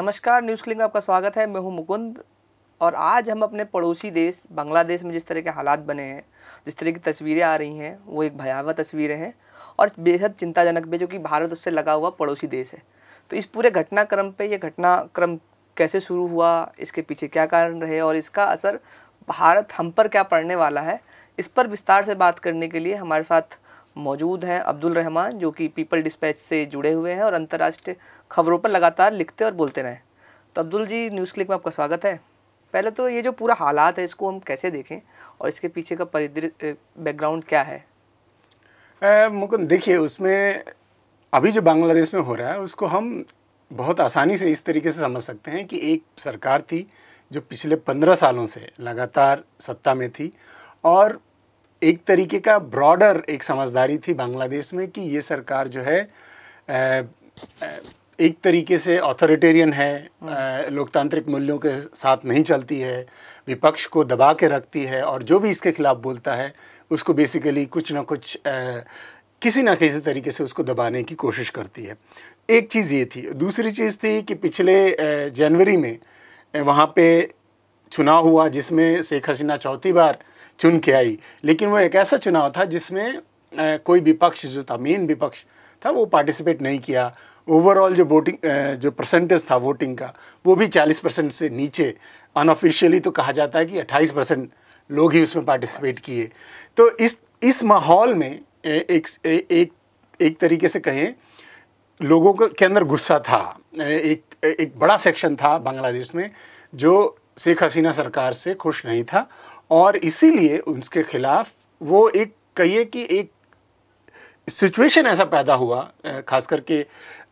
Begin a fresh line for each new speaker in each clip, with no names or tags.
नमस्कार news cling में आपका स्वागत है मैं हूं मुकुंद और आज हम अपने पड़ोसी देश बांग्लादेश में जिस तरह के हालात बने हैं जिस तरह की तस्वीरें आ रही हैं वो एक भयावह तस्वीरें हैं और बेहद चिंताजनक भी जो कि भारत उससे लगा हुआ पड़ोसी देश है तो इस पूरे घटनाक्रम पर यह घटनाक्रम कैसे शुरू हुआ इसके पीछे क्या कारण रहे और इसका असर भारत हम पर क्या पड़ने वाला है इस पर विस्तार से बात करने के लिए हमारे साथ मौजूद हैं अब्दुल रहमान जो कि पीपल डिस्पैच से जुड़े हुए हैं और अंतर्राष्ट्रीय खबरों पर लगातार लिखते और बोलते रहे तो अब्दुल जी न्यूज़ क्लिक में आपका स्वागत है पहले तो ये जो पूरा हालात है इसको हम कैसे देखें और इसके पीछे का परिदृश्य बैकग्राउंड क्या
है मुकुंद देखिए उसमें अभी जो बांग्लादेश में हो रहा है उसको हम बहुत आसानी से इस तरीके से समझ सकते हैं कि एक सरकार थी जो पिछले पंद्रह सालों से लगातार सत्ता में थी और एक तरीके का ब्रॉडर एक समझदारी थी बांग्लादेश में कि ये सरकार जो है एक तरीके से ऑथोरिटेरियन है हाँ। लोकतांत्रिक मूल्यों के साथ नहीं चलती है विपक्ष को दबा के रखती है और जो भी इसके खिलाफ बोलता है उसको बेसिकली कुछ ना कुछ किसी ना किसी तरीके से उसको दबाने की कोशिश करती है एक चीज़ ये थी दूसरी चीज़ थी कि पिछले जनवरी में वहाँ पे चुनाव हुआ जिसमें शेख हसीना चौथी बार चुन के आई लेकिन वो एक ऐसा चुनाव था जिसमें कोई विपक्ष जो था मेन विपक्ष था वो पार्टिसिपेट नहीं किया ओवरऑल जो वोटिंग जो परसेंटेज था वोटिंग का वो भी 40 परसेंट से नीचे अनऑफिशियली तो कहा जाता है कि 28 परसेंट लोग ही उसमें पार्टिसिपेट किए तो इस इस माहौल में एक एक एक तरीके से कहें लोगों के अंदर गुस्सा था एक एक बड़ा सेक्शन था बांग्लादेश में जो शेख हसीना सरकार से खुश नहीं था और इसीलिए उसके खिलाफ वो एक कहिए कि एक सिचुएशन ऐसा पैदा हुआ खास करके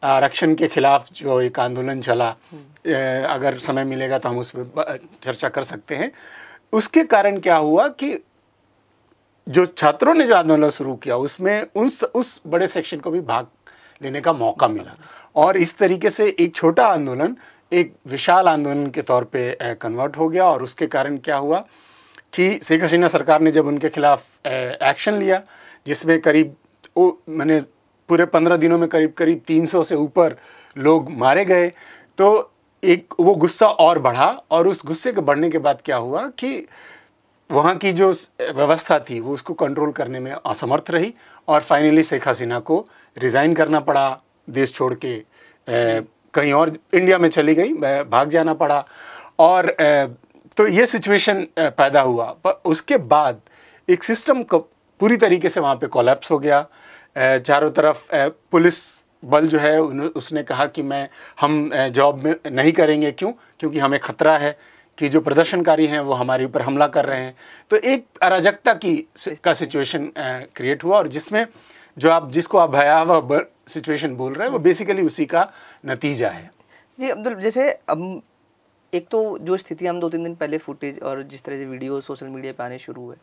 आरक्षण के खिलाफ जो एक आंदोलन चला अगर समय मिलेगा तो हम उस पर चर्चा कर सकते हैं उसके कारण क्या हुआ कि जो छात्रों ने जो आंदोलन शुरू किया उसमें उस उस बड़े सेक्शन को भी भाग लेने का मौका मिला और इस तरीके से एक छोटा आंदोलन एक विशाल आंदोलन के तौर पे कन्वर्ट हो गया और उसके कारण क्या हुआ कि शेख हसीना सरकार ने जब उनके खिलाफ एक्शन लिया जिसमें करीब ओ मैंने पूरे पंद्रह दिनों में करीब करीब तीन सौ से ऊपर लोग मारे गए तो एक वो गुस्सा और बढ़ा और उस गुस्से के बढ़ने के बाद क्या हुआ कि वहाँ की जो व्यवस्था थी वो उसको कंट्रोल करने में असमर्थ रही और फाइनली शेख हसीना को रिज़ाइन करना पड़ा देश छोड़ के ए, कहीं और इंडिया में चली गई भाग जाना पड़ा और ए, तो ये सिचुएशन पैदा हुआ पर उसके बाद एक सिस्टम को पूरी तरीके से वहाँ पे कोलैप्स हो गया चारों तरफ पुलिस बल जो है उसने कहा कि मैं हम जॉब में नहीं करेंगे क्यों क्योंकि हमें खतरा है कि जो प्रदर्शनकारी हैं वो हमारे ऊपर हमला कर रहे हैं तो एक अराजकता की का सिचुएशन क्रिएट हुआ और जिसमें जो आप जिसको आप भयावह सिचुएशन बोल रहे हैं वो बेसिकली उसी का नतीजा है
जी अब्दुल जैसे अब एक तो जो स्थिति हम दो तीन दिन पहले फुटेज
और जिस तरह से वीडियो सोशल मीडिया
पे आने शुरू हुए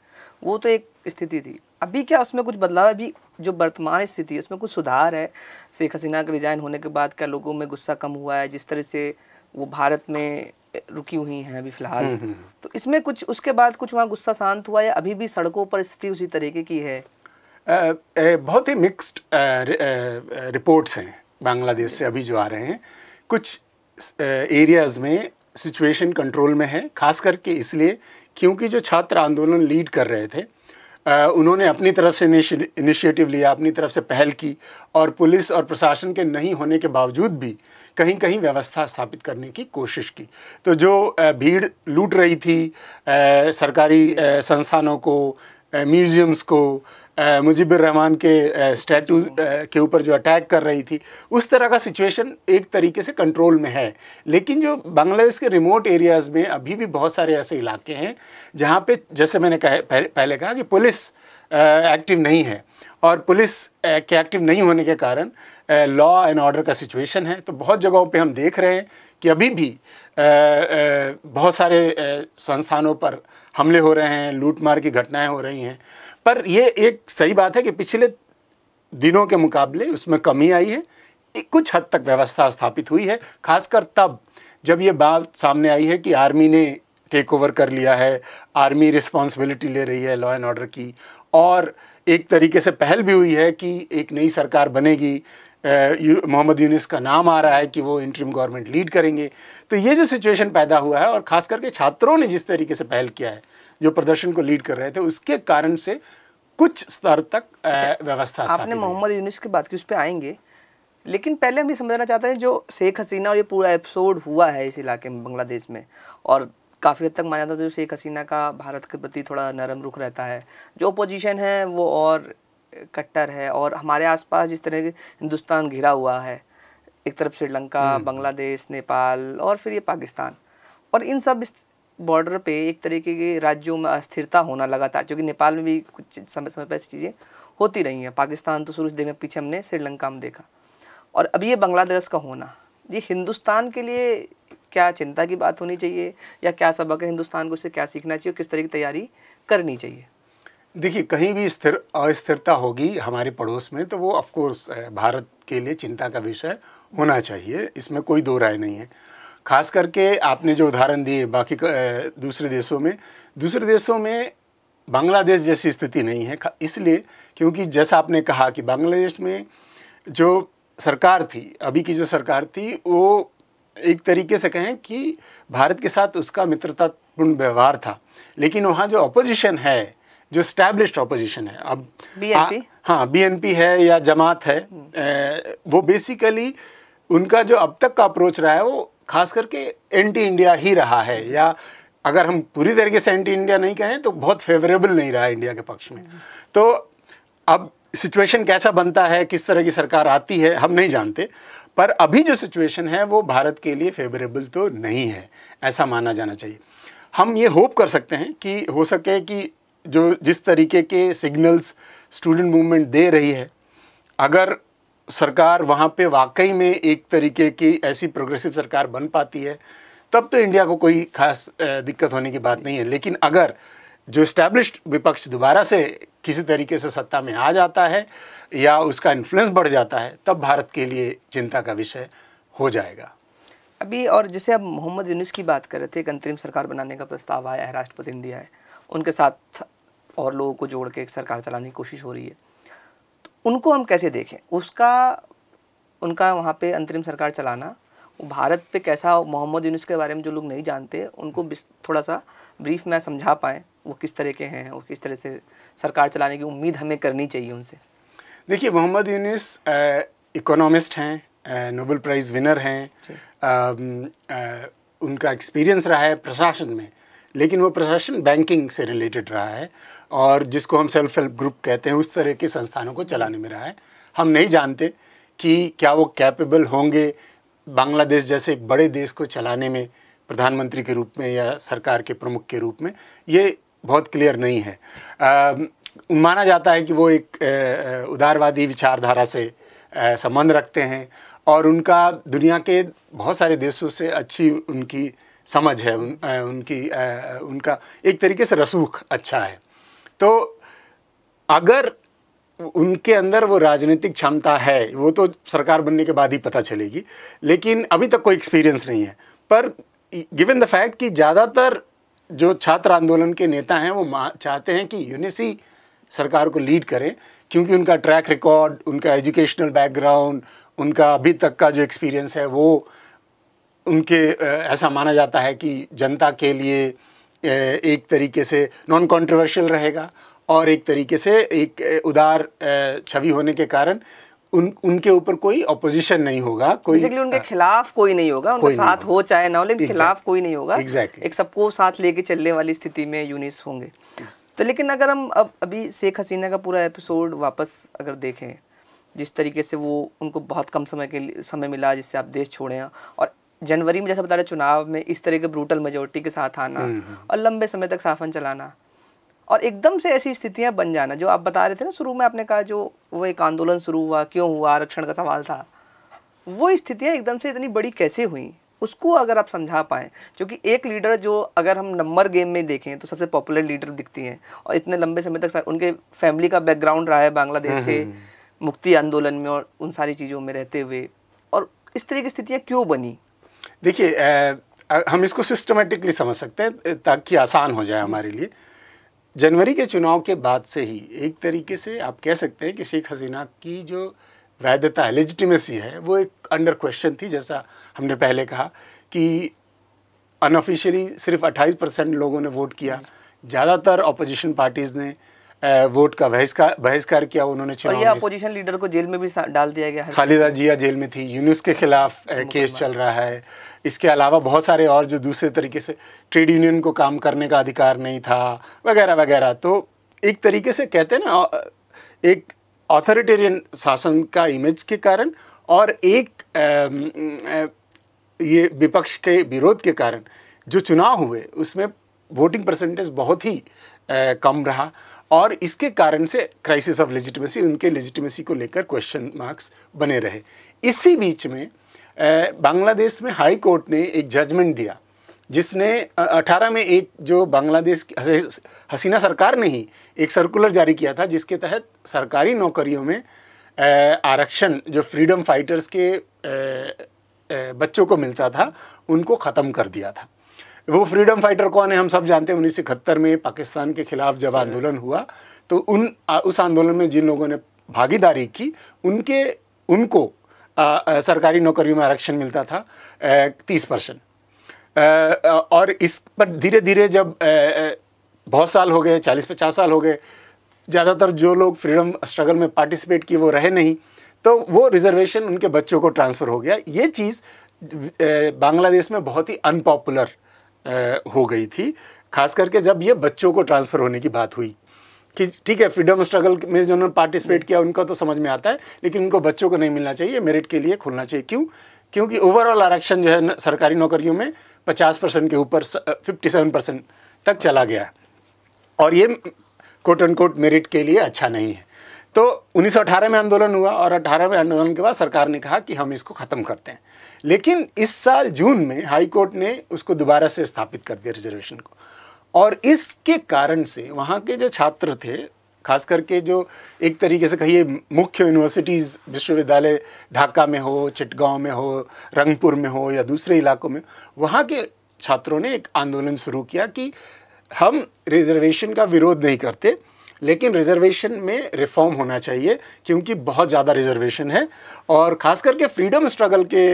वो तो एक स्थिति थी अभी क्या उसमें कुछ बदलाव है अभी जो वर्तमान स्थिति है उसमें कुछ सुधार है शेख हसीना के रिजाइन होने के बाद क्या लोगों में गुस्सा कम हुआ है जिस तरह से वो भारत में रुकी हुई हैं अभी फिलहाल हम्म, हम्म। तो इसमें कुछ उसके बाद कुछ वहाँ गुस्सा शांत हुआ या अभी भी सड़कों पर स्थिति उसी तरीके की है
आ, बहुत ही मिक्स्ड रिपोर्ट्स हैं बांग्लादेश से अभी जो आ रहे हैं कुछ एरियाज़ में सिचुएशन कंट्रोल में है खास करके इसलिए क्योंकि जो छात्र आंदोलन लीड कर रहे थे आ, उन्होंने अपनी तरफ से इनिशिएटिव लिया अपनी तरफ से पहल की और पुलिस और प्रशासन के नहीं होने के बावजूद भी कहीं कहीं व्यवस्था स्थापित करने की कोशिश की तो जो भीड़ लूट रही थी आ, सरकारी आ, संस्थानों को म्यूज़ियम्स को रहमान के स्टैचू के ऊपर जो अटैक कर रही थी उस तरह का सिचुएशन एक तरीके से कंट्रोल में है लेकिन जो बांग्लादेश के रिमोट एरियाज़ में अभी भी बहुत सारे ऐसे इलाके हैं जहाँ पे जैसे मैंने कहा पहले कहा कि पुलिस एक्टिव नहीं है और पुलिस के एक्टिव नहीं होने के कारण लॉ एंड ऑर्डर का सिचुएशन है तो बहुत जगहों पे हम देख रहे हैं कि अभी भी बहुत सारे संस्थानों पर हमले हो रहे हैं लूटमार की घटनाएं हो रही हैं पर ये एक सही बात है कि पिछले दिनों के मुकाबले उसमें कमी आई है कुछ हद तक व्यवस्था स्थापित हुई है खासकर तब जब ये बात सामने आई है कि आर्मी ने टेक ओवर कर लिया है आर्मी रिस्पॉन्सिबिलिटी ले रही है लॉ एंड ऑर्डर की और एक तरीके से पहल भी हुई है कि एक नई सरकार बनेगी मोहम्मद यूनिस का नाम आ रहा है कि वो इंटरिम गवर्नमेंट लीड करेंगे तो ये जो सिचुएशन पैदा हुआ है और ख़ास करके छात्रों ने जिस तरीके से पहल किया है जो प्रदर्शन को लीड कर रहे थे उसके कारण से कुछ स्तर तक अच्छा, व्यवस्था आपने मोहम्मद
यूनिस की बात की उस पर आएंगे लेकिन पहले हम ये समझना चाहते हैं जो शेख हसीना और ये पूरा एपिसोड हुआ है इस इलाके में बांग्लादेश में और काफ़ी हद तक माना जाता है जो शेख हसीना का भारत के प्रति थोड़ा नरम रुख रहता है जो अपोजिशन है वो और कट्टर है और हमारे आसपास जिस तरह के हिंदुस्तान घिरा हुआ है एक तरफ श्रीलंका हम्म। बांग्लादेश नेपाल और फिर ये पाकिस्तान और इन सब बॉर्डर पे एक तरीके के राज्यों में अस्थिरता होना लगातार क्योंकि नेपाल में भी कुछ समय समय पर ऐसी चीज़ें होती रही हैं पाकिस्तान तो शुरू से देखने पीछे हमने श्रीलंका में देखा और अब ये बांग्लादेश का होना ये हिंदुस्तान के लिए क्या चिंता की बात होनी चाहिए या क्या सबक है हिंदुस्तान को इसे क्या सीखना चाहिए किस तरह की तैयारी
करनी चाहिए देखिए कहीं भी स्थिर अस्थिरता होगी हमारे पड़ोस में तो वो ऑफकोर्स भारत के लिए चिंता का विषय होना चाहिए इसमें कोई दो राय नहीं है खास करके आपने जो उदाहरण दिए बाकी दूसरे देशों में दूसरे देशों में बांग्लादेश जैसी स्थिति नहीं है इसलिए क्योंकि जैसा आपने कहा कि बांग्लादेश में जो सरकार थी अभी की जो सरकार थी वो एक तरीके से कहें कि भारत के साथ उसका मित्रतापूर्ण व्यवहार था लेकिन वहाँ जो अपोजिशन है जो स्टैब्लिश अपोजिशन है अब बीएनपी हाँ बीएनपी है या जमात है ए, हम्म। वो बेसिकली उनका जो अब तक का अप्रोच रहा है वो खास करके एंटी इंडिया ही रहा है या अगर हम पूरी तरीके से एंटी इंडिया नहीं कहें तो बहुत फेवरेबल नहीं रहा इंडिया के पक्ष में तो अब सिचुएशन कैसा बनता है किस तरह की सरकार आती है हम नहीं जानते पर अभी जो सिचुएशन है वो भारत के लिए फेवरेबल तो नहीं है ऐसा माना जाना चाहिए हम ये होप कर सकते हैं कि हो सके कि जो जिस तरीके के सिग्नल्स स्टूडेंट मूवमेंट दे रही है अगर सरकार वहाँ पे वाकई में एक तरीके की ऐसी प्रोग्रेसिव सरकार बन पाती है तब तो इंडिया को कोई खास दिक्कत होने की बात नहीं है लेकिन अगर जो इस्टेब्लिश्ड विपक्ष दोबारा से किसी तरीके से सत्ता में आ जाता है या उसका इन्फ्लुएंस बढ़ जाता है तब भारत के लिए चिंता का विषय हो जाएगा अभी और
जैसे अब मोहम्मद यूनिस की बात कर रहे थे एक अंतरिम सरकार बनाने का प्रस्ताव आया है राष्ट्रपति ने दिया है उनके साथ और लोगों को जोड़ के एक सरकार चलाने की कोशिश हो रही है उनको हम कैसे देखें उसका उनका वहाँ पे अंतरिम सरकार चलाना भारत पे कैसा मोहम्मद यूनुस के बारे में जो लोग नहीं जानते उनको थोड़ा सा ब्रीफ में समझा पाएँ वो किस तरह के हैं और किस तरह से सरकार चलाने की उम्मीद हमें करनी चाहिए उनसे
देखिए मोहम्मद यूनिस इकोनॉमिस्ट हैं नोबल प्राइज़ विनर हैं उनका एक्सपीरियंस रहा है प्रशासन में लेकिन वो प्रशासन बैंकिंग से रिलेटेड रहा है और जिसको हम सेल्फ हेल्प ग्रुप कहते हैं उस तरह के संस्थानों को चलाने में रहा है हम नहीं जानते कि क्या वो कैपेबल होंगे बांग्लादेश जैसे एक बड़े देश को चलाने में प्रधानमंत्री के रूप में या सरकार के प्रमुख के रूप में ये बहुत क्लियर नहीं है आ, माना जाता है कि वो एक उदारवादी विचारधारा से संबंध रखते हैं और उनका दुनिया के बहुत सारे देशों से अच्छी उनकी समझ है उन, उनकी उनका एक तरीके से रसूख अच्छा है तो अगर उनके अंदर वो राजनीतिक क्षमता है वो तो सरकार बनने के बाद ही पता चलेगी लेकिन अभी तक कोई एक्सपीरियंस नहीं है पर गिवन द फैक्ट कि ज़्यादातर जो छात्र आंदोलन के नेता हैं वो चाहते हैं कि यूनिसी सरकार को लीड करें क्योंकि उनका ट्रैक रिकॉर्ड उनका एजुकेशनल बैकग्राउंड उनका अभी तक का जो एक्सपीरियंस है वो उनके ऐसा माना जाता है कि जनता के लिए एक तरीके से नॉन कंट्रोवर्शियल रहेगा और एक तरीके से एक उदार छवि होने के कारण उन उनके ऊपर कोई अपोजिशन नहीं होगा कोई exactly,
उनके खिलाफ कोई नहीं
होगा उनके साथ हो
चाहे ना हो लेकिन exactly, खिलाफ कोई नहीं होगा exactly. एक सबको साथ लेके चलने वाली स्थिति में यूनिस होंगे yes. तो लेकिन अगर हम अब अभी शेख हसीना का पूरा एपिसोड वापस अगर देखें जिस तरीके से वो उनको बहुत कम समय के समय मिला जिससे आप देश छोड़े हैं और जनवरी में जैसा बता रहे चुनाव में इस तरह के ब्रूटल मेजोरिटी के साथ आना हम्म, हम्म। और लंबे समय तक शासन चलाना और एकदम से ऐसी स्थितियां बन जाना जो आप बता रहे थे ना शुरू में आपने कहा जो वो एक आंदोलन शुरू हुआ क्यों हुआ आरक्षण का सवाल था वो स्थितियाँ एकदम से इतनी बड़ी कैसे हुई उसको अगर आप समझा पाएँ क्योंकि एक लीडर जो अगर हम नंबर गेम में देखें तो सबसे पॉपुलर लीडर दिखती हैं और इतने लंबे समय तक उनके फैमिली का बैकग्राउंड रहा है बांग्लादेश के हम्म, मुक्ति आंदोलन
में और उन सारी चीज़ों में रहते हुए और इस तरह की स्थितियाँ क्यों बनी देखिए हम इसको सिस्टमेटिकली समझ सकते हैं ताकि आसान हो जाए हमारे लिए जनवरी के चुनाव के बाद से ही एक तरीके से आप कह सकते हैं कि शेख हसीना की जो वैधता है लेजिटिमेसी है वो एक अंडर क्वेश्चन थी जैसा हमने पहले कहा कि अनऑफिशियली सिर्फ 28 परसेंट लोगों ने वोट किया ज़्यादातर अपोजिशन पार्टीज़ ने वोट का बहिष्कार बहिष्कार किया उन्होंने चुनाव और अपोजिशन
लीडर को जेल में भी डाल दिया गया
खालिदा जिया जेल में थी यूनुस के खिलाफ केस चल रहा है इसके अलावा बहुत सारे और जो दूसरे तरीके से ट्रेड यूनियन को काम करने का अधिकार नहीं था वगैरह वगैरह तो एक तरीके से कहते हैं ना एक ऑथोरिटेरियन शासन का इमेज के कारण और एक ये विपक्ष के विरोध के कारण जो चुनाव हुए उसमें वोटिंग परसेंटेज बहुत ही कम रहा और इसके कारण से क्राइसिस ऑफ लेजिटिमेसी उनके लेजिटिमेसी को लेकर क्वेश्चन मार्क्स बने रहे इसी बीच में बांग्लादेश में हाई कोर्ट ने एक जजमेंट दिया जिसने 18 में एक जो बांग्लादेश हसीना सरकार ने ही एक सर्कुलर जारी किया था जिसके तहत सरकारी नौकरियों में आरक्षण जो फ्रीडम फाइटर्स के बच्चों को मिलता था उनको ख़त्म कर दिया था वो फ्रीडम फाइटर कौन है हम सब जानते हैं उन्नीस में पाकिस्तान के खिलाफ जब आंदोलन हुआ तो उन उस आंदोलन में जिन लोगों ने भागीदारी की उनके उनको आ, आ, सरकारी नौकरियों में आरक्षण मिलता था तीस परसेंट और इस पर धीरे धीरे जब बहुत साल हो गए चालीस पचास साल हो गए ज़्यादातर जो लोग फ्रीडम स्ट्रगल में पार्टिसिपेट किए वो रहे नहीं तो वो रिजर्वेशन उनके बच्चों को ट्रांसफ़र हो गया ये चीज़ बांग्लादेश में बहुत ही अनपॉपुलर हो गई थी खास करके जब ये बच्चों को ट्रांसफ़र होने की बात हुई कि ठीक है फ्रीडम स्ट्रगल में जो उन्होंने पार्टिसिपेट किया उनका तो समझ में आता है लेकिन उनको बच्चों को नहीं मिलना चाहिए मेरिट के लिए खुलना चाहिए क्यों क्योंकि ओवरऑल आरक्षण जो है सरकारी नौकरियों में 50 परसेंट के ऊपर 57 परसेंट तक चला गया और ये कोट एंड कोट मेरिट के लिए अच्छा नहीं है तो 1918 में आंदोलन हुआ और 18 में आंदोलन के बाद सरकार ने कहा कि हम इसको ख़त्म करते हैं लेकिन इस साल जून में हाई कोर्ट ने उसको दोबारा से स्थापित कर दिया रिजर्वेशन को और इसके कारण से वहाँ के जो छात्र थे खास करके जो एक तरीके से कहिए मुख्य यूनिवर्सिटीज़ विश्वविद्यालय ढाका में हो चिटगांव में हो रंगपुर में हो या दूसरे इलाकों में वहाँ के छात्रों ने एक आंदोलन शुरू किया कि हम रिजर्वेशन का विरोध नहीं करते लेकिन रिजर्वेशन में रिफॉर्म होना चाहिए क्योंकि बहुत ज़्यादा रिजर्वेशन है और ख़ास करके फ्रीडम स्ट्रगल के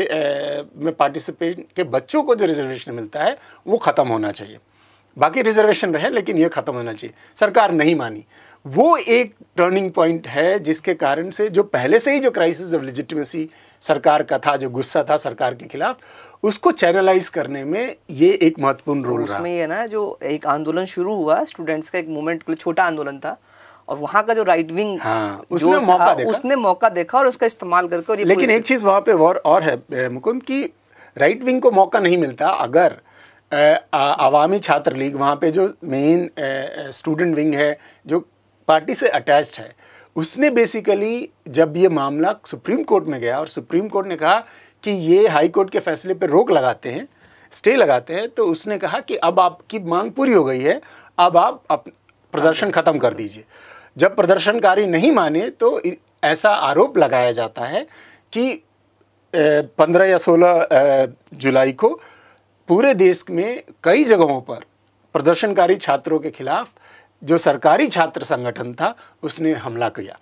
में पार्टिसिपेट के बच्चों को जो रिजर्वेशन मिलता है वो ख़त्म होना चाहिए बाकी रिजर्वेशन रहे लेकिन ये ख़त्म होना चाहिए सरकार नहीं मानी वो एक टर्निंग पॉइंट है जिसके कारण से जो पहले से ही जो क्राइसिस ऑफ लेजिटिमेसी सरकार का था जो गुस्सा था सरकार के खिलाफ उसको चैनलाइज करने में ये एक महत्वपूर्ण रोल रहा उसमें
ये ना जो एक आंदोलन शुरू हुआ स्टूडेंट्स का एक मूवमेंट छोटा आंदोलन था और वहाँ का जो राइट विंग हाँ, उसने मौका देखा उसने मौका देखा और उसका इस्तेमाल करके और लेकिन एक
चीज़ वहाँ पे और है मुकुंद कि राइट विंग को मौका नहीं मिलता अगर आवामी छात्र लीग वहाँ पे जो मेन स्टूडेंट विंग है जो पार्टी से अटैच्ड है उसने बेसिकली जब ये मामला सुप्रीम कोर्ट में गया और सुप्रीम कोर्ट ने कहा कि ये हाई कोर्ट के फैसले पर रोक लगाते हैं स्टे लगाते हैं तो उसने कहा कि अब आपकी मांग पूरी हो गई है अब आप प्रदर्शन खत्म कर दीजिए जब प्रदर्शनकारी नहीं माने तो ऐसा आरोप लगाया जाता है कि पंद्रह या सोलह जुलाई को पूरे देश में कई जगहों पर प्रदर्शनकारी छात्रों के खिलाफ जो सरकारी छात्र संगठन था उसने हमला किया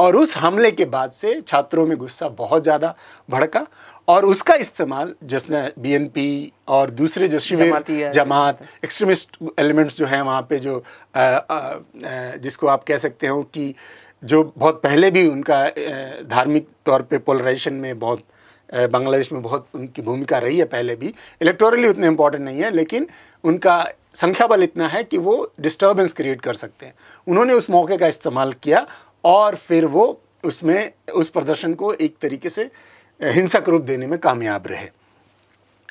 और उस हमले के बाद से छात्रों में गुस्सा बहुत ज़्यादा भड़का और उसका इस्तेमाल जिसने बीएनपी और दूसरे जो शिविर जमात एक्सट्रीमिस्ट एलिमेंट्स जो हैं वहाँ पे जो आ, आ, जिसको आप कह सकते हो कि जो बहुत पहले भी उनका धार्मिक तौर पे पोलराइजेशन में बहुत बांग्लादेश में बहुत उनकी भूमिका रही है पहले भी इलेक्टोरली उतने इम्पोर्टेंट नहीं है लेकिन उनका संख्या बल इतना है कि वो डिस्टर्बेंस क्रिएट कर सकते हैं उन्होंने उस मौके का इस्तेमाल किया और फिर वो उसमें उस प्रदर्शन को एक तरीके से हिंसक रूप देने में कामयाब रहे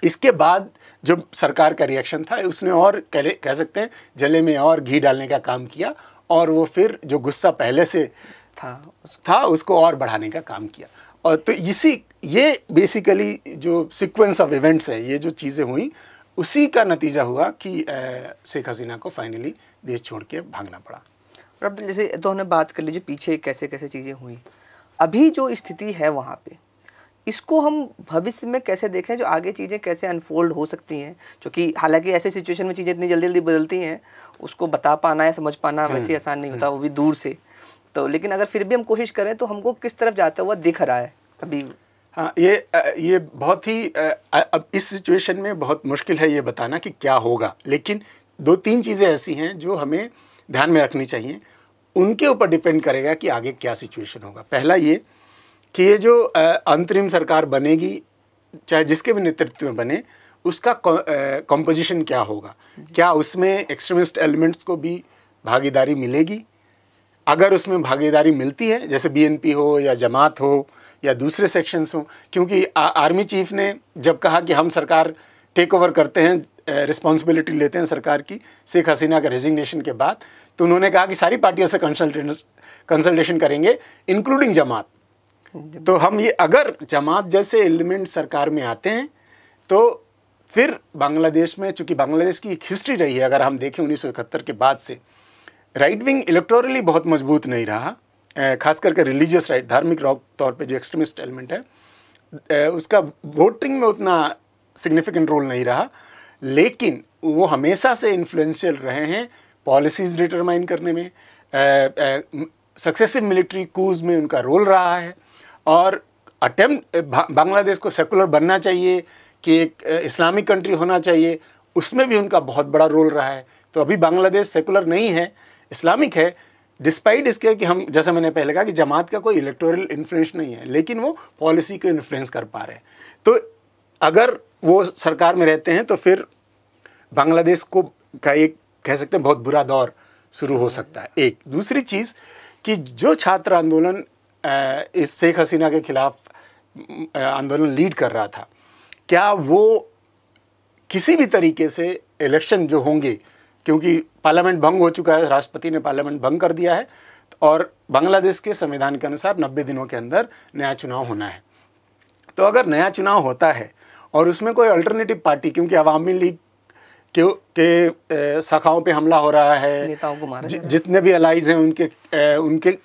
इसके बाद जो सरकार का रिएक्शन था उसने और कह कह सकते हैं जले में और घी डालने का काम किया और वो फिर जो गुस्सा पहले से था था उसको और बढ़ाने का काम किया और तो इसी ये बेसिकली जो सीक्वेंस ऑफ इवेंट्स है ये जो चीज़ें हुई उसी का नतीजा हुआ कि शेख हसीना को फाइनली देश छोड़ के भागना पड़ा और अब जैसे तो हमने बात कर लीजिए पीछे कैसे कैसे चीज़ें हुई अभी जो
स्थिति है वहाँ पे इसको हम भविष्य में कैसे देखें जो आगे चीज़ें कैसे अनफोल्ड हो सकती हैं क्योंकि हालांकि ऐसे सिचुएशन में चीज़ें इतनी जल्दी जल्दी बदलती हैं उसको बता पाना या समझ पाना हम्म, वैसे आसान नहीं होता हम्म। वो भी दूर से तो लेकिन अगर फिर भी हम कोशिश करें तो हमको किस तरफ जाता हुआ
दिख रहा है अभी हाँ ये ये बहुत ही अब इस सिचुएशन में बहुत मुश्किल है ये बताना कि क्या होगा लेकिन दो तीन चीज़ें ऐसी हैं जो हमें ध्यान में रखनी चाहिए उनके ऊपर डिपेंड करेगा कि आगे क्या सिचुएशन होगा पहला ये कि ये जो अंतरिम सरकार बनेगी चाहे जिसके भी नेतृत्व में बने उसका कॉम्पोजिशन क्या होगा क्या उसमें एक्सट्रीमिस्ट एलिमेंट्स को भी भागीदारी मिलेगी अगर उसमें भागीदारी मिलती है जैसे बीएनपी हो या जमात हो या दूसरे सेक्शंस हों क्योंकि आ, आर्मी चीफ ने जब कहा कि हम सरकार टेक ओवर करते हैं रिस्पॉन्सिबिलिटी लेते हैं सरकार की शेख हसीना के रेजिग्नेशन के बाद तो उन्होंने कहा कि सारी पार्टियों से कंसल्टेंस कंसल्टेशन करेंगे इंक्लूडिंग जमात तो हम ये अगर जमात जैसे एलिमेंट सरकार में आते हैं तो फिर बांग्लादेश में चूंकि बांग्लादेश की एक हिस्ट्री रही है अगर हम देखें उन्नीस के बाद से राइट विंग इलेक्टोरली बहुत मजबूत नहीं रहा खास करके रिलीजियस राइट धार्मिक रॉक तौर पे जो एक्सट्रीमिस्ट एलिमेंट है उसका वोटिंग में उतना सिग्निफिकेंट रोल नहीं रहा लेकिन वो हमेशा से इन्फ्लुएंशियल रहे हैं पॉलिसीज डिटरमाइन करने में सक्सेसिव मिलिट्री कूज में उनका रोल रहा है और अटेम्प्ट बांग्लादेश को सेकुलर बनना चाहिए कि एक इस्लामिक कंट्री होना चाहिए उसमें भी उनका बहुत बड़ा रोल रहा है तो अभी बांग्लादेश सेकुलर नहीं है इस्लामिक है डिस्पाइट इसके कि हम जैसे मैंने पहले कहा कि जमात का कोई इलेक्टोरल इन्फ्लुएंस नहीं है लेकिन वो पॉलिसी को इन्फ्लुएंस कर पा रहे हैं तो अगर वो सरकार में रहते हैं तो फिर बांग्लादेश को का एक कह सकते हैं बहुत बुरा दौर शुरू हो सकता है एक दूसरी चीज़ कि जो छात्र आंदोलन इस शेख हसीना के खिलाफ आंदोलन लीड कर रहा था क्या वो किसी भी तरीके से इलेक्शन जो होंगे क्योंकि पार्लियामेंट भंग हो चुका है राष्ट्रपति ने पार्लियामेंट भंग कर दिया है और बांग्लादेश के संविधान के अनुसार 90 दिनों के अंदर नया चुनाव होना है तो अगर नया चुनाव होता है और उसमें कोई अल्टरनेटिव पार्टी क्योंकि अवामी लीग के, के शाखाओं पे हमला हो रहा है जि, जितने भी अलाइज हैं उनके ए, उनके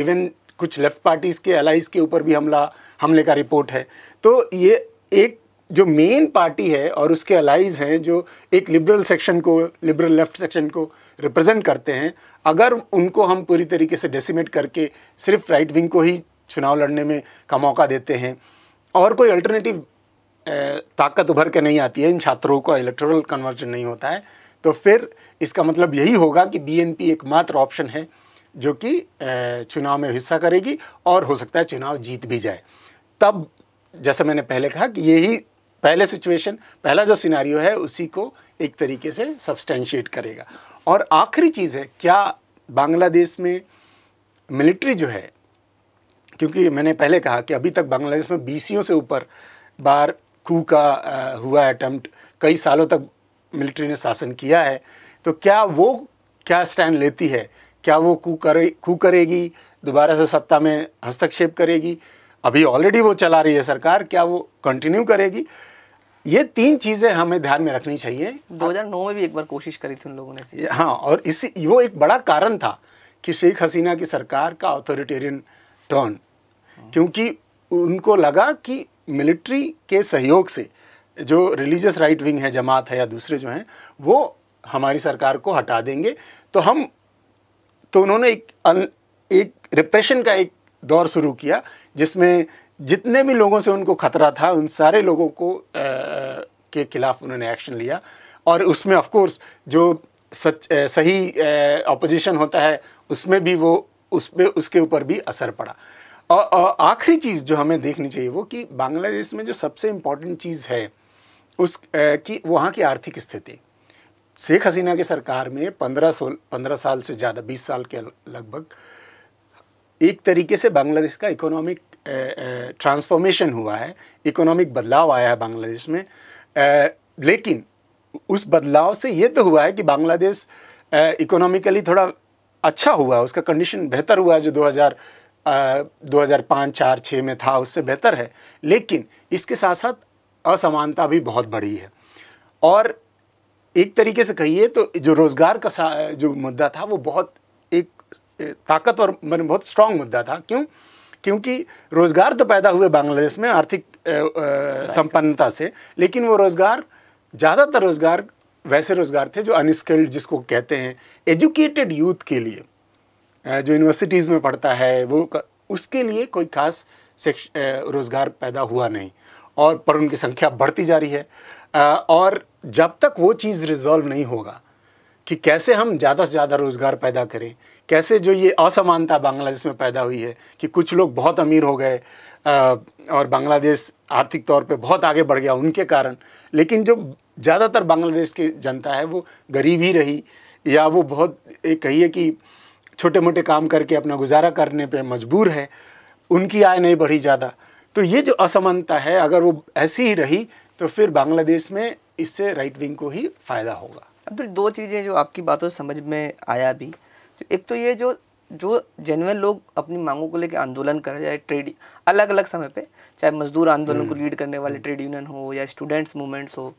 इवन कुछ लेफ्ट पार्टीज़ के अलाइज के ऊपर भी हमला हमले का रिपोर्ट है तो ये एक जो मेन पार्टी है और उसके अलाइज हैं जो एक लिबरल सेक्शन को लिबरल लेफ्ट सेक्शन को रिप्रेजेंट करते हैं अगर उनको हम पूरी तरीके से डेसिमेट करके सिर्फ राइट विंग को ही चुनाव लड़ने में का मौका देते हैं और कोई अल्टरनेटिव ताकत उभर के नहीं आती है इन छात्रों का इलेक्ट्रल कन्वर्जन नहीं होता है तो फिर इसका मतलब यही होगा कि बीएनपी एकमात्र ऑप्शन है जो कि चुनाव में हिस्सा करेगी और हो सकता है चुनाव जीत भी जाए तब जैसे मैंने पहले कहा कि यही पहले सिचुएशन पहला जो सिनारियो है उसी को एक तरीके से सब्सटेंशिएट करेगा और आखिरी चीज़ है क्या बांग्लादेश में मिलिट्री जो है क्योंकि मैंने पहले कहा कि अभी तक बांग्लादेश में बीसियों से ऊपर बार कू का हुआ अटैम्प्ट कई सालों तक मिलिट्री ने शासन किया है तो क्या वो क्या स्टैंड लेती है क्या वो कू करे कू करेगी दोबारा से सत्ता में हस्तक्षेप करेगी अभी ऑलरेडी वो चला रही है सरकार क्या वो कंटिन्यू करेगी ये तीन चीजें हमें ध्यान में रखनी चाहिए 2009 में भी एक बार कोशिश करी थी उन लोगों ने हाँ और इसी वो एक बड़ा कारण था कि शेख हसीना की सरकार का ऑथोरिटेरियन टर्न क्योंकि उनको लगा कि मिलिट्री के सहयोग से जो रिलीजियस राइट विंग है जमात है या दूसरे जो हैं वो हमारी सरकार को हटा देंगे तो हम तो उन्होंने एक एक रिप्रेशन का एक दौर शुरू किया जिसमें जितने भी लोगों से उनको खतरा था उन सारे लोगों को आ, के खिलाफ उन्होंने एक्शन लिया और उसमें ऑफ कोर्स जो सच आ, सही अपोजिशन होता है उसमें भी वो उस पर उसके ऊपर भी असर पड़ा और आखिरी चीज़ जो हमें देखनी चाहिए वो कि बांग्लादेश में जो सबसे इम्पॉर्टेंट चीज़ है उस कि वहाँ की आर्थिक स्थिति शेख हसीना की सरकार में पंद्रह सोल पंद्रह साल से ज़्यादा बीस साल के लगभग एक तरीके से बांग्लादेश का इकोनॉमिक ट्रांसफॉर्मेशन हुआ है इकोनॉमिक बदलाव आया है बांग्लादेश में आ, लेकिन उस बदलाव से ये तो हुआ है कि बांग्लादेश इकोनॉमिकली थोड़ा अच्छा हुआ उसका कंडीशन बेहतर हुआ है जो 2000 आ, 2005 चार छः में था उससे बेहतर है लेकिन इसके साथ साथ असमानता भी बहुत बढ़ी है और एक तरीके से कहिए तो जो रोज़गार का जो मुद्दा था वो बहुत एक ताकतवर मैंने मतलब बहुत स्ट्रांग मुद्दा था क्यों क्योंकि रोज़गार तो पैदा हुए बांग्लादेश में आर्थिक संपन्नता से लेकिन वो रोज़गार ज़्यादातर रोज़गार वैसे रोज़गार थे जो अनस्किल्ड जिसको कहते हैं एजुकेटेड यूथ के लिए जो यूनिवर्सिटीज़ में पढ़ता है वो उसके लिए कोई खास रोज़गार पैदा हुआ नहीं और पर उनकी संख्या बढ़ती जा रही है और जब तक वो चीज़ रिजॉल्व नहीं होगा कि कैसे हम ज़्यादा से ज़्यादा रोज़गार पैदा करें कैसे जो ये असमानता बांग्लादेश में पैदा हुई है कि कुछ लोग बहुत अमीर हो गए और बांग्लादेश आर्थिक तौर पे बहुत आगे बढ़ गया उनके कारण लेकिन जो ज़्यादातर बांग्लादेश की जनता है वो गरीब ही रही या वो बहुत एक कहिए कि छोटे मोटे काम करके अपना गुजारा करने पर मजबूर है उनकी आय नहीं बढ़ी ज़्यादा तो ये जो असमानता है अगर वो ऐसी ही रही तो फिर बांग्लादेश में इससे राइट विंग को ही फ़ायदा होगा अब्दुल दो चीज़ें जो आपकी बातों से समझ में
आया भी तो एक तो ये जो जो जेनुअन लोग अपनी मांगों को लेकर आंदोलन कर रहे हैं ट्रेड अलग अलग समय पे चाहे मजदूर आंदोलन को लीड हम्म। करने वाले ट्रेड हम्म। यूनियन हो या स्टूडेंट्स मूवमेंट्स हो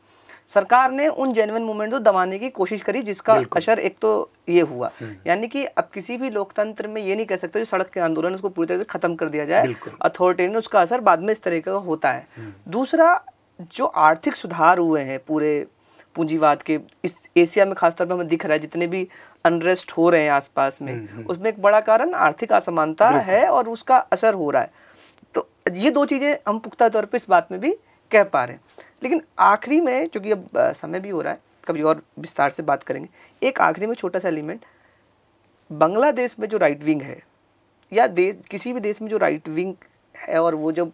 सरकार ने उन जेनुअन मूवमेंट को दबाने की कोशिश करी जिसका असर एक तो ये हुआ हम्म। यानी कि अब किसी भी लोकतंत्र में ये नहीं कह सकते जो सड़क के आंदोलन उसको पूरी तरह से खत्म कर दिया जाए अथॉरिटी ने उसका असर बाद में इस तरीके का होता है दूसरा जो आर्थिक सुधार हुए हैं पूरे पूंजीवाद के इस एशिया में खासतौर पर हमें दिख रहा है जितने भी अनरेस्ट हो रहे हैं आसपास में हम्म, हम्म। उसमें एक बड़ा कारण आर्थिक असमानता है और उसका असर हो रहा है तो ये दो चीज़ें हम पुख्ता तौर पर इस बात में भी कह पा रहे हैं लेकिन आखिरी में चूँकि अब समय भी हो रहा है कभी और विस्तार से बात करेंगे एक आखिरी में छोटा सा एलिमेंट बांग्लादेश में जो राइट विंग है या देश किसी भी देश में जो राइट विंग है और वो जब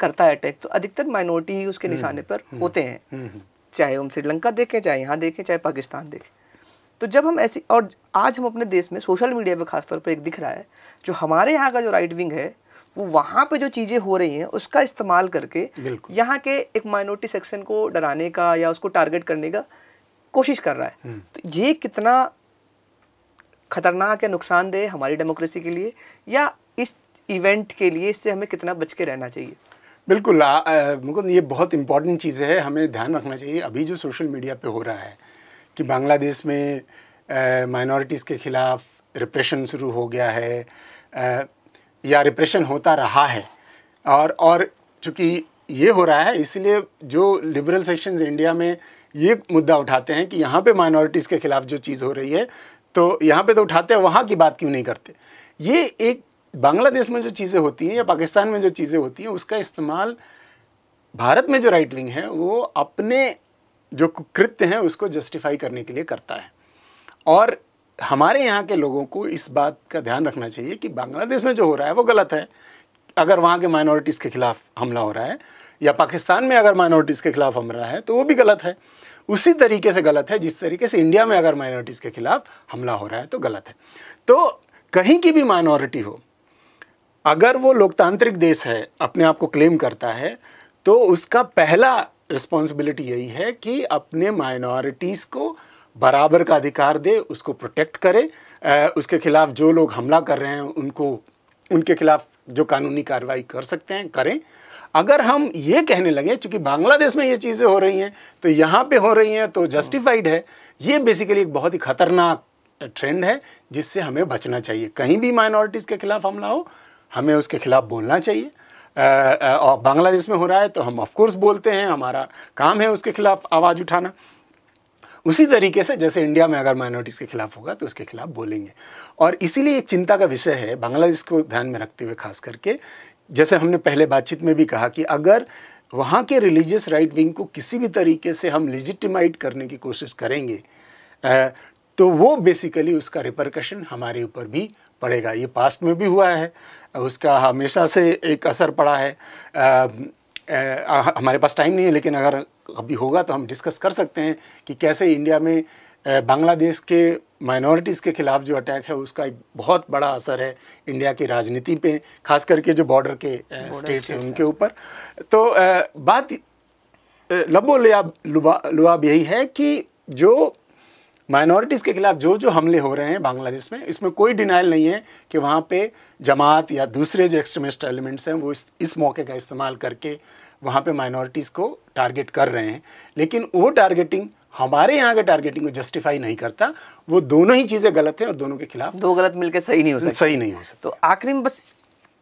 करता है अटैक तो अधिकतर माइनॉरिटी ही उसके हम्म, निशाने पर होते हैं चाहे हम श्रीलंका देखें चाहे यहाँ देखें चाहे पाकिस्तान देखें तो जब हम ऐसी और आज हम अपने देश में सोशल मीडिया पर खासतौर पर एक दिख रहा है जो हमारे यहाँ का जो राइट विंग है वो वहाँ पे जो चीज़ें हो रही हैं उसका इस्तेमाल करके यहाँ के एक माइनॉरिटी सेक्शन को डराने का या उसको टारगेट करने का कोशिश कर रहा है हम्म। तो ये कितना खतरनाक या नुकसानदेह हमारी डेमोक्रेसी के लिए या इस इवेंट के लिए इससे हमें कितना
बच के रहना चाहिए बिल्कुल मुकुंद ये बहुत इंपॉर्टेंट चीज़ है हमें ध्यान रखना चाहिए अभी जो सोशल मीडिया पे हो रहा है कि बांग्लादेश में माइनॉरिटीज़ के ख़िलाफ़ रिप्रेशन शुरू हो गया है आ, या रिप्रेशन होता रहा है और और चूँकि ये हो रहा है इसलिए जो लिबरल सेक्शंस इंडिया में ये मुद्दा उठाते हैं कि यहाँ पे माइनॉरिटीज़ के ख़िलाफ़ जो चीज़ हो रही है तो यहाँ पे तो उठाते हैं वहाँ की बात क्यों नहीं करते ये एक बांग्लादेश में जो चीज़ें होती हैं या पाकिस्तान में जो चीज़ें होती हैं उसका इस्तेमाल भारत में जो राइट विंग है वो अपने जो कृत्य हैं उसको जस्टिफाई करने के लिए करता है और हमारे यहाँ के लोगों को इस बात का ध्यान रखना चाहिए कि बांग्लादेश में जो हो रहा है वो गलत है अगर वहाँ के माइनॉरिटीज़ के खिलाफ हमला हो रहा है या पाकिस्तान में अगर माइनॉरिटीज़ के खिलाफ हमला है तो वो भी गलत है उसी तरीके से गलत है जिस तरीके से इंडिया में अगर माइनॉरिटीज़ के खिलाफ हमला हो रहा है तो गलत है तो कहीं की भी माइनॉरिटी हो अगर वो लोकतांत्रिक देश है अपने आप को क्लेम करता है तो उसका पहला रिस्पॉन्सिबिलिटी यही है कि अपने माइनॉरिटीज़ को बराबर का अधिकार दे उसको प्रोटेक्ट करे उसके खिलाफ जो लोग हमला कर रहे हैं उनको उनके खिलाफ जो कानूनी कार्रवाई कर सकते हैं करें अगर हम ये कहने लगे चूंकि बांग्लादेश में ये चीज़ें हो रही हैं तो यहाँ पे हो रही हैं तो जस्टिफाइड है ये बेसिकली एक बहुत ही खतरनाक ट्रेंड है जिससे हमें बचना चाहिए कहीं भी माइनॉरिटीज़ के खिलाफ हमला हो हमें उसके ख़िलाफ़ बोलना चाहिए और बांग्लादेश में हो रहा है तो हम ऑफकोर्स बोलते हैं हमारा काम है उसके ख़िलाफ़ आवाज़ उठाना उसी तरीके से जैसे इंडिया में अगर माइनॉरिटीज़ के खिलाफ होगा तो उसके खिलाफ बोलेंगे और इसीलिए एक चिंता का विषय है बांग्लादेश को ध्यान में रखते हुए खास करके जैसे हमने पहले बातचीत में भी कहा कि अगर वहाँ के रिलीजियस राइट विंग को किसी भी तरीके से हम लिजिटिमाइट करने की कोशिश करेंगे तो वो बेसिकली उसका रिपरकशन हमारे ऊपर भी पड़ेगा ये पास्ट में भी हुआ है उसका हमेशा से एक असर पड़ा है आ, आ, हमारे पास टाइम नहीं है लेकिन अगर कभी होगा तो हम डिस्कस कर सकते हैं कि कैसे इंडिया में बांग्लादेश के माइनॉरिटीज़ के ख़िलाफ़ जो अटैक है उसका एक बहुत बड़ा असर है इंडिया की राजनीति पे खास करके जो बॉर्डर के स्टेट्स हैं उनके ऊपर तो आ, बात लबो लुआब यही है कि जो माइनॉरिटीज़ के खिलाफ जो जो हमले हो रहे हैं बांग्लादेश में इसमें कोई डिनाइल नहीं है कि वहाँ पे जमात या दूसरे जो एक्सट्रीमिस्ट एलिमेंट्स हैं वो इस इस मौके का इस्तेमाल करके वहाँ पे माइनॉरिटीज़ को टारगेट कर रहे हैं लेकिन वो टारगेटिंग हमारे यहाँ के टारगेटिंग को जस्टिफाई नहीं करता वो दोनों ही चीज़ें गलत हैं और दोनों के खिलाफ दो गलत मिलकर सही नहीं हो सकता सही नहीं हो सकता तो आखिरी में बस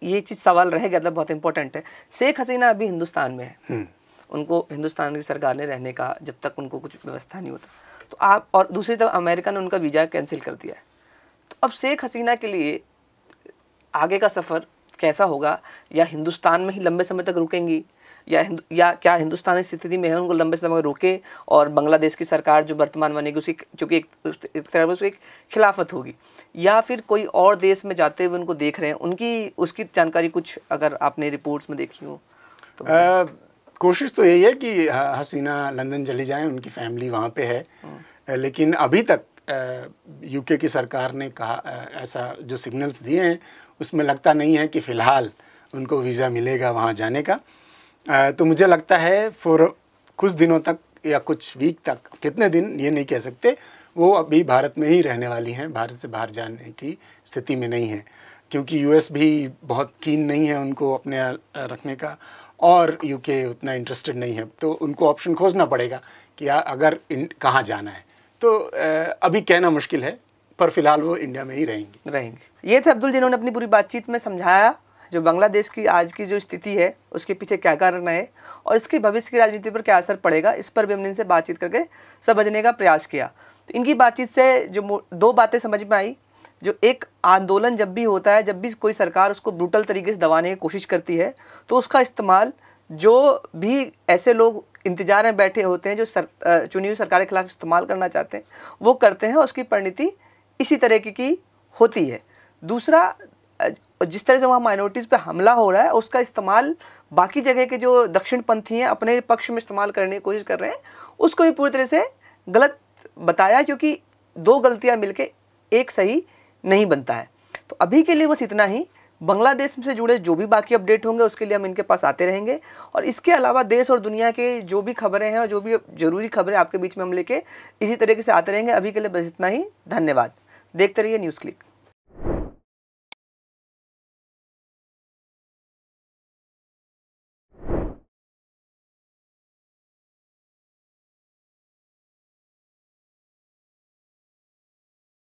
ये चीज़ सवाल रह गया था मतलब बहुत
इंपॉर्टेंट है शेख हसीना अभी हिंदुस्तान में है हम्म। उनको हिंदुस्तान की सरकार ने रहने का जब तक उनको कुछ व्यवस्था नहीं होता तो आप और दूसरी तरफ अमेरिका ने उनका वीज़ा कैंसिल कर दिया है तो अब शेख हसीना के लिए आगे का सफ़र कैसा होगा या हिंदुस्तान में ही लंबे समय तक रुकेंगी या या क्या हिंदुस्तान इस स्थिति में है उनको लंबे समय रोके और बांग्लादेश की सरकार जो वर्तमान बनेगी उसकी क्योंकि एक एक तरह से एक खिलाफत होगी या फिर कोई और देश में जाते हुए उनको देख रहे हैं उनकी उसकी जानकारी कुछ अगर आपने
रिपोर्ट्स में देखी हो तो आ, कोशिश तो यही है कि हसीना लंदन चली जाए उनकी फैमिली वहाँ पे है हाँ। लेकिन अभी तक यूके की सरकार ने कहा ऐसा जो सिग्नल्स दिए हैं उसमें लगता नहीं है कि फ़िलहाल उनको वीज़ा मिलेगा वहाँ जाने का तो मुझे लगता है फॉर कुछ दिनों तक या कुछ वीक तक कितने दिन ये नहीं कह सकते वो अभी भारत में ही रहने वाली हैं भारत से बाहर जाने की स्थिति में नहीं है क्योंकि यूएस भी बहुत कीन नहीं है उनको अपने रखने का और यूके उतना इंटरेस्टेड नहीं है तो उनको ऑप्शन खोजना पड़ेगा कि अगर कहाँ जाना है तो अभी कहना मुश्किल है पर फिलहाल वो इंडिया में ही रहेंगे रहेंगे ये थे अब्दुल जिन्होंने अपनी पूरी बातचीत में समझाया जो बांग्लादेश की आज की जो
स्थिति है उसके पीछे क्या कारण है और इसके भविष्य की राजनीति पर क्या असर पड़ेगा इस पर भी हमने इनसे बातचीत करके समझने का प्रयास किया तो इनकी बातचीत से जो दो बातें समझ में आई जो एक आंदोलन जब भी होता है जब भी कोई सरकार उसको ब्रूटल तरीके से दबाने की कोशिश करती है तो उसका इस्तेमाल जो भी ऐसे लोग इंतजार में बैठे होते हैं जो सर चुनी हुई सरकार के खिलाफ इस्तेमाल करना चाहते हैं वो करते हैं उसकी परिणति इसी तरह की, की होती है दूसरा जिस तरह से वहाँ माइनॉरिटीज़ पे हमला हो रहा है उसका इस्तेमाल बाकी जगह के जो दक्षिणपंथी हैं अपने पक्ष में इस्तेमाल करने की कोशिश कर रहे हैं उसको भी पूरी तरह से गलत बताया क्योंकि दो गलतियाँ मिलके एक सही नहीं बनता है तो अभी के लिए बस इतना ही बांग्लादेश से जुड़े जो भी बाकी अपडेट होंगे उसके लिए हम इनके पास आते रहेंगे और इसके अलावा देश और दुनिया के जो भी खबरें हैं और जो भी जरूरी खबरें आपके बीच में हम लेके इसी तरीके से आते रहेंगे अभी के लिए बस इतना ही धन्यवाद देखते रहिए न्यूज़ क्लिक